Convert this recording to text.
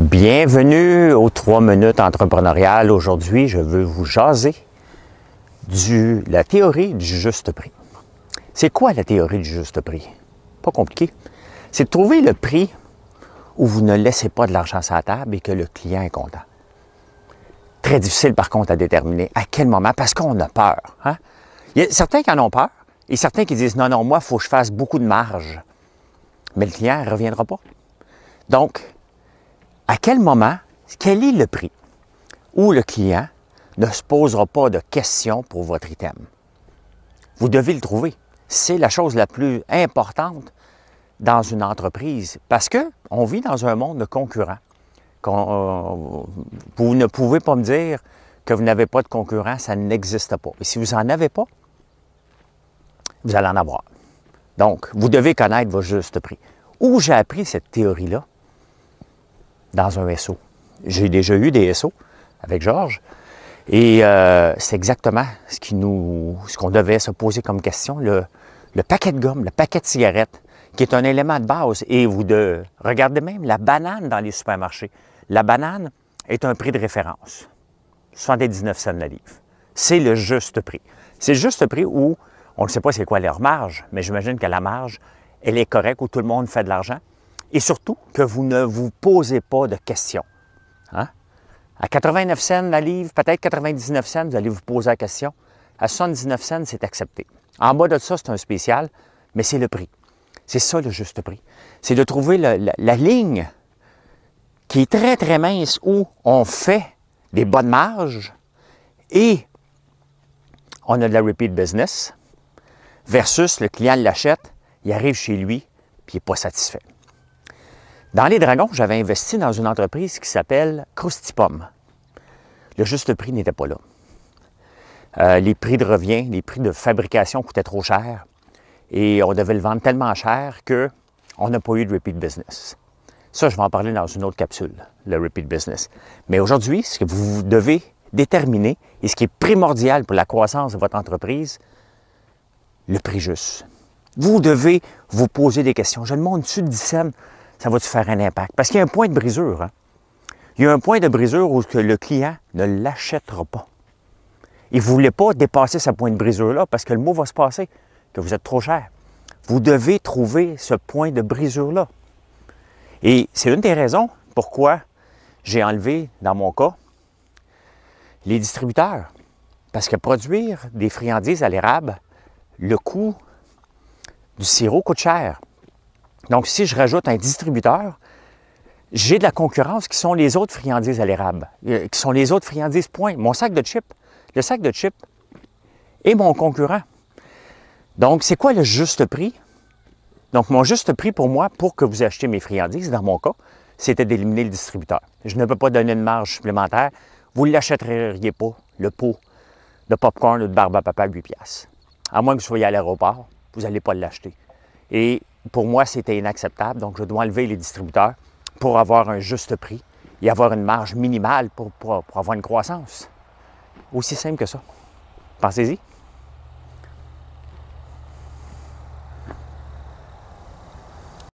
Bienvenue aux 3 minutes entrepreneuriales. Aujourd'hui, je veux vous jaser de la théorie du juste prix. C'est quoi la théorie du juste prix? Pas compliqué. C'est de trouver le prix où vous ne laissez pas de l'argent sur la table et que le client est content. Très difficile, par contre, à déterminer à quel moment, parce qu'on a peur. Hein? Il y a certains qui en ont peur et certains qui disent non, non, moi, il faut que je fasse beaucoup de marge. Mais le client ne reviendra pas. Donc, à quel moment, quel est le prix où le client ne se posera pas de questions pour votre item. Vous devez le trouver. C'est la chose la plus importante dans une entreprise parce que on vit dans un monde de concurrents. Euh, vous ne pouvez pas me dire que vous n'avez pas de concurrents, ça n'existe pas. Et si vous n'en avez pas, vous allez en avoir. Donc, vous devez connaître vos juste prix. Où j'ai appris cette théorie-là, dans un SO. J'ai déjà eu des SO avec Georges. Et euh, c'est exactement ce qui nous, ce qu'on devait se poser comme question, le, paquet de gomme, le paquet de cigarettes, qui est un élément de base. Et vous de, regardez même la banane dans les supermarchés. La banane est un prix de référence, 79 cents la livre. C'est le juste prix. C'est le juste prix où on ne sait pas c'est quoi leur marge, mais j'imagine que la marge, elle est correcte, où tout le monde fait de l'argent et surtout que vous ne vous posez pas de questions. Hein? À 89 cents la livre, peut-être 99 cents, vous allez vous poser la question. À 79 cents, c'est accepté. En mode de ça, c'est un spécial, mais c'est le prix. C'est ça le juste prix. C'est de trouver la, ligne qui est très, très mince où on fait des bonnes marges et on a de la repeat business versus le client l'achète, il arrive chez lui, puis il n'est pas satisfait. Dans les dragons, j'avais investi dans une entreprise qui s'appelle pomme Le juste prix n'était pas là. Euh, les prix de revient, les prix de fabrication coûtaient trop cher et on devait le vendre tellement cher que on n'a pas eu de repeat business. Ça, je vais en parler dans une autre capsule, le repeat business. Mais aujourd'hui, ce que vous devez déterminer et ce qui est primordial pour la croissance de votre entreprise, le prix juste. Vous devez vous poser des questions. Je demande-tu 10 semaines ça va te faire un impact? Parce qu'il y a un point de brisure. Hein. Il y a un point de brisure où le client ne l'achètera pas. Il ne voulait pas dépasser ce point de brisure-là parce que le mot va se passer, que vous êtes trop cher. Vous devez trouver ce point de brisure-là. Et c'est une des raisons pourquoi j'ai enlevé, dans mon cas, les distributeurs. Parce que produire des friandises à l'érable, le coût du sirop coûte cher. Donc, si je rajoute un distributeur, j'ai de la concurrence qui sont les autres friandises à l'érable, euh, qui sont les autres friandises, point. Mon sac de chips, le sac de chips est mon concurrent. Donc, c'est quoi le juste prix? Donc, mon juste prix pour moi, pour que vous achetiez mes friandises, dans mon cas, c'était d'éliminer le distributeur. Je ne peux pas donner une marge supplémentaire. Vous ne l'achèteriez pas, le pot de popcorn ou de barbe à papa à 8 À moins que vous soyez à l'aéroport, vous n'allez pas l'acheter. Et pour moi, c'était inacceptable. Donc, je dois enlever les distributeurs pour avoir un juste prix et avoir une marge minimale pour, avoir une croissance. Aussi simple que ça. Pensez-y.